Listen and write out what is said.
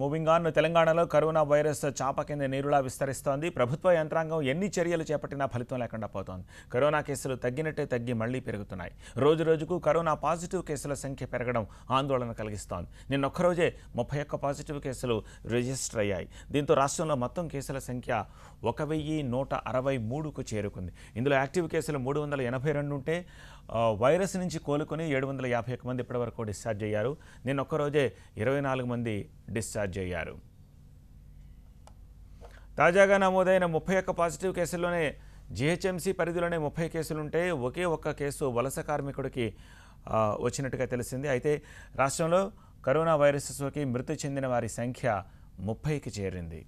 moving on తెలంగాణలో corona virus చాప కింద నీరులా విస్తరిస్తోంది ప్రభుత్వ యంత్రాంగం ఎన్ని చర్యలు చేపట్టినా ఫలితం లేకుండా పోతోంది కరోనా కేసులు తగ్గినట్టే తగ్గి మళ్లీ పెరుగుతున్నాయి రోజు రోజుకు కరోనా పాజిటివ్ కేసుల సంఖ్య పెరగడం ఆందోళన కలిగిస్తోంది నిన్నొక్కరోజే ముప్పై ఒక్క పాజిటివ్ కేసులు రిజిస్టర్ అయ్యాయి దీంతో రాష్ట్రంలో మొత్తం కేసుల సంఖ్య ఒక వెయ్యి నూట అరవై మూడుకు చేరుకుంది ఇందులో యాక్టివ్ కేసులు మూడు వందల ఎనభై రెండు ఉంటే వైరస్ నుంచి కోలుకొని ఏడు వందల యాభై ఒక్క మంది ఇప్పటివరకు డిశ్చార్జ్ అయ్యారు నిన్నొక్కరోజే ఇరవై నాలుగు మంది డిశ్చార్జ్ అయ్యారు తాజాగా నమోదైన ముప్పై ఒక్క పాజిటివ్ కేసుల్లోనే జీహెచ్ఎంసీ పరిధిలోనే ముప్పై కేసులుంటే ఒకే ఒక్క కేసు వలస కార్మికుడికి వచ్చినట్టుగా తెలిసింది అయితే రాష్ట్రంలో కరోనా వైరస్ సోకి మృతి చెందిన వారి సంఖ్య ముప్పైకి చేరింది